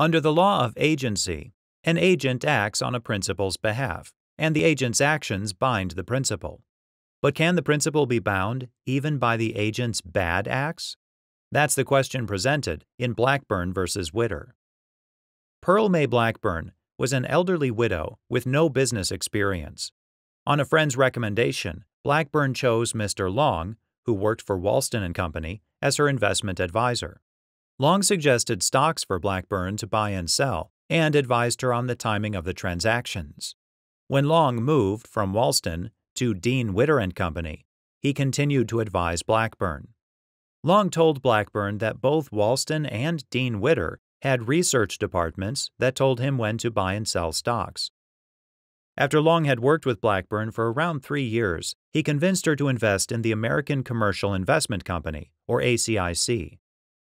Under the law of agency, an agent acts on a principal's behalf, and the agent's actions bind the principal. But can the principal be bound even by the agent's bad acts? That's the question presented in Blackburn v. Witter. Pearl May Blackburn was an elderly widow with no business experience. On a friend's recommendation, Blackburn chose Mr. Long, who worked for Walston and Company, as her investment advisor. Long suggested stocks for Blackburn to buy and sell, and advised her on the timing of the transactions. When Long moved from Walston to Dean Witter and Company, he continued to advise Blackburn. Long told Blackburn that both Walston and Dean Witter had research departments that told him when to buy and sell stocks. After Long had worked with Blackburn for around three years, he convinced her to invest in the American Commercial Investment Company, or ACIC.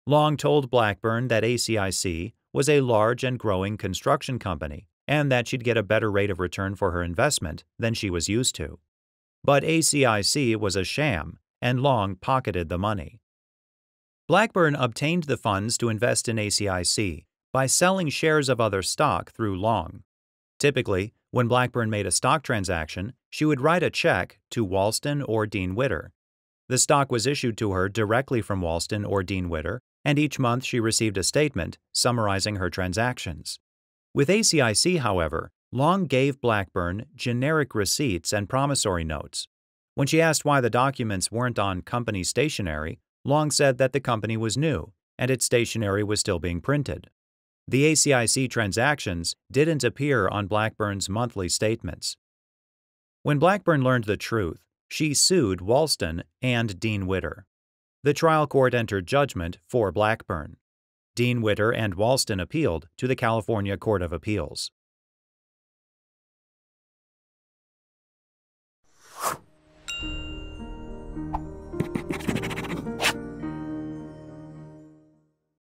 Long told Blackburn that ACIC was a large and growing construction company and that she'd get a better rate of return for her investment than she was used to. But ACIC was a sham, and Long pocketed the money. Blackburn obtained the funds to invest in ACIC by selling shares of other stock through Long. Typically, when Blackburn made a stock transaction, she would write a check to Walston or Dean Witter. The stock was issued to her directly from Walston or Dean Witter and each month she received a statement summarizing her transactions. With ACIC, however, Long gave Blackburn generic receipts and promissory notes. When she asked why the documents weren't on company stationery, Long said that the company was new and its stationery was still being printed. The ACIC transactions didn't appear on Blackburn's monthly statements. When Blackburn learned the truth, she sued Walston and Dean Witter. The trial court entered judgment for Blackburn. Dean Witter and Walston appealed to the California Court of Appeals.